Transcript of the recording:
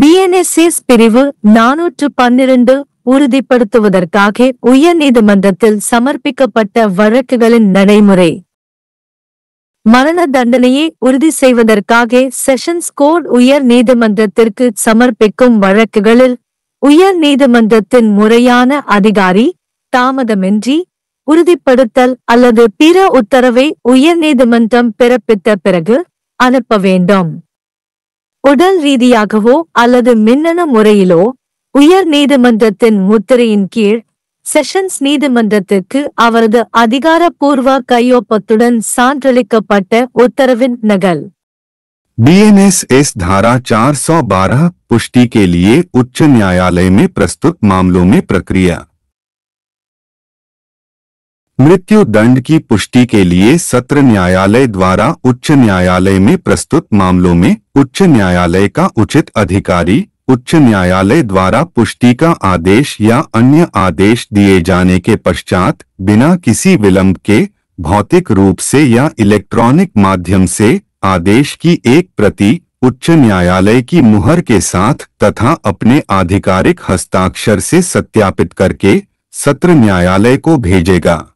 BNSS பிரிவு நானூற்று பன்னிரண்டு உறுதிப்படுத்துவதற்காக உயர் நீதிமன்றத்தில் சமர்ப்பிக்கப்பட்ட வழக்குகளின் நடைமுறை மரண தண்டனையை உறுதி செய்வதற்காக செஷன்ஸ் கோர்ட் உயர் நீதிமன்றத்திற்கு சமர்ப்பிக்கும் வழக்குகளில் உயர் நீதிமன்றத்தின் முறையான அதிகாரி தாமதமின்றி உறுதிப்படுத்தல் அல்லது பிற உத்தரவை உயர் நீதிமன்றம் பிறப்பித்த பிறகு அனுப்ப வேண்டும் உடல் ரீதியாகவோ அல்லது மின்னணு முறையிலோ உயர் நீதிமன்றத்தின் முத்திரையின் கீழ் செஷன்ஸ் நீதிமன்றத்திற்கு அவரது அதிகாரப்பூர்வ கையொப்பத்துடன் சான்றளிக்கப்பட்ட உத்தரவின் நகல் बीएनएसएस धारा 412 पुष्टि के लिए उच्च न्यायालय में प्रस्तुत मामलों में प्रक्रिया मृत्यु दंड की पुष्टि के लिए सत्र न्यायालय द्वारा उच्च न्यायालय में प्रस्तुत मामलों में उच्च न्यायालय का उचित अधिकारी उच्च न्यायालय द्वारा पुष्टि का आदेश या अन्य आदेश दिए जाने के पश्चात बिना किसी विलंब के भौतिक रूप से या इलेक्ट्रॉनिक माध्यम से आदेश की एक प्रति उच्च न्यायालय की मुहर के साथ तथा अपने आधिकारिक हस्ताक्षर से सत्यापित करके सत्र न्यायालय को भेजेगा